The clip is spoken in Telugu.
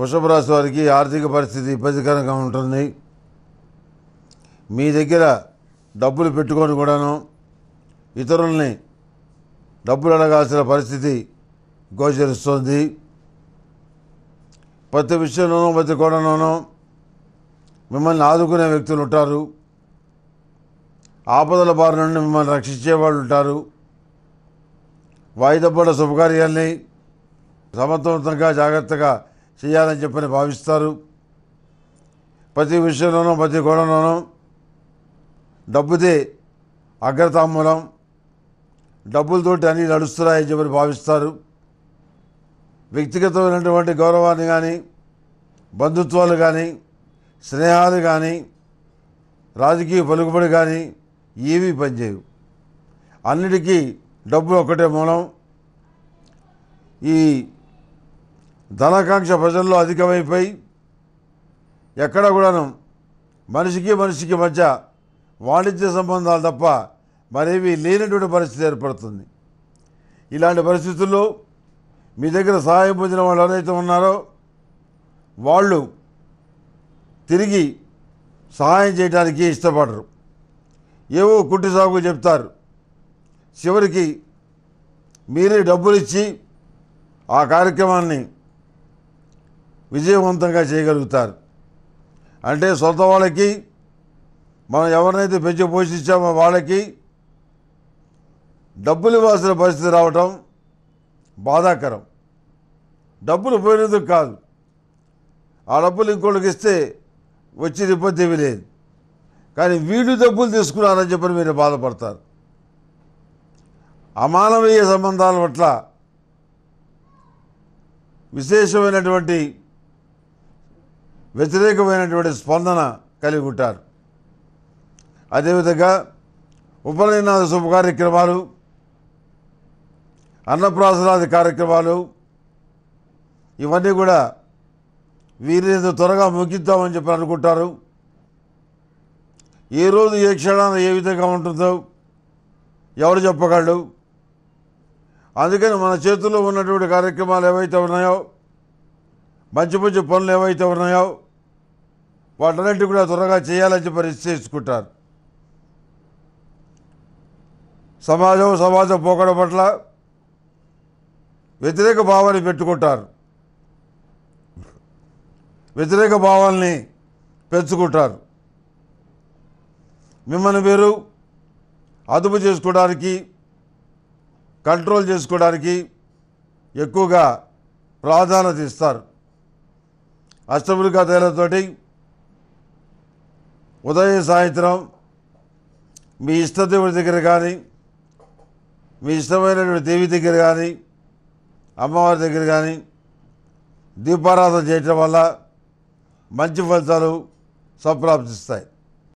వృషభ రాశి వారికి ఆర్థిక పరిస్థితి ఇబ్బందికరంగా ఉంటుంది మీ దగ్గర డబ్బులు పెట్టుకొని కూడాను ఇతరుల్ని డబ్బులు అడగాల్సిన పరిస్థితి గోచరిస్తుంది ప్రతి విషయంలోనూ ప్రతి కోణంలోనూ మిమ్మల్ని ఆదుకునే వ్యక్తులు ఉంటారు ఆపదల బారి నుండి మిమ్మల్ని రక్షించే వాళ్ళు ఉంటారు వాయిదపడ్డ శుభకార్యాల్ని సమర్థవంతంగా జాగ్రత్తగా చేయాలని చెప్పని భావిస్తారు ప్రతి విషయంలోనూ ప్రతి గోడలోనూ డబ్బుదే మూలం డబ్బులతోటి అన్నీ నడుస్తున్నాయని చెప్పని భావిస్తారు వ్యక్తిగతమైనటువంటి గౌరవాన్ని కానీ బంధుత్వాలు కానీ స్నేహాలు కానీ రాజకీయ పలుకుబడి కానీ ఏమీ పనిచేయవు అన్నిటికీ డబ్బు ఒకటే మూలం ఈ ధనాకాంక్ష ప్రజల్లో అధికమైపోయి ఎక్కడ కూడాను మనిషికి మనిషికి మధ్య వాణిజ్య సంబంధాలు తప్ప మరేవి లేనటువంటి పరిస్థితి ఏర్పడుతుంది ఇలాంటి పరిస్థితుల్లో మీ దగ్గర సహాయం పొందిన వాళ్ళు ఎవరైతే ఉన్నారో వాళ్ళు తిరిగి సహాయం చేయడానికి ఇష్టపడరు ఏవో కుట్టి సాగు చెప్తారు చివరికి మీరే డబ్బులిచ్చి ఆ కార్యక్రమాన్ని విజయవంతంగా చేయగలుగుతారు అంటే సొంత వాళ్ళకి మనం ఎవరినైతే పెంచి పోషించామో వాళ్ళకి డబ్బులు ఇవ్వాల్సిన పరిస్థితి రావటం బాధాకరం డబ్బులు పోయినందుకు కాదు ఆ డబ్బులు ఇంకోళ్ళకి ఇస్తే వచ్చేది ఇబ్బంది ఏమీ లేదు కానీ వీళ్ళు డబ్బులు తీసుకున్నారని చెప్పని మీరు బాధపడతారు అమానవీయ సంబంధాల పట్ల విశేషమైనటువంటి వ్యతిరేకమైనటువంటి స్పందన కలిగి ఉంటారు అదేవిధంగా ఉపనయనాద శుభ కార్యక్రమాలు అన్నప్రాసనాది కార్యక్రమాలు ఇవన్నీ కూడా వీరేదో త్వరగా ముగిద్దామని చెప్పి అనుకుంటారు ఏ రోజు ఏ క్షణాన ఏ విధంగా ఉంటుందో ఎవరు చెప్పగలడు అందుకని మన చేతుల్లో ఉన్నటువంటి కార్యక్రమాలు ఏవైతే ఉన్నాయో మంచి మంచి పనులు ఏవైతే ఉన్నాయో వాటన్నిటి కూడా త్వరగా చేయాలని చెప్పి నిశ్చయించుకుంటారు సమాజం సమాజం పోకడం పట్ల వ్యతిరేక భావాన్ని పెట్టుకుంటారు వ్యతిరేక భావాల్ని పెంచుకుంటారు మిమ్మల్ని మీరు అదుపు చేసుకోవడానికి కంట్రోల్ చేసుకోవడానికి ఎక్కువగా ప్రాధాన్యత ఇస్తారు అష్టములికా తైలతోటి ఉదయం సాయంత్రం మీ ఇష్టదేవుడి దగ్గర కానీ మీ ఇష్టమైనటువంటి దేవి దగ్గర కానీ అమ్మవారి దగ్గర కానీ దీపారాధన చేయటం వల్ల మంచి ఫలితాలు సంప్రాప్తిస్తాయి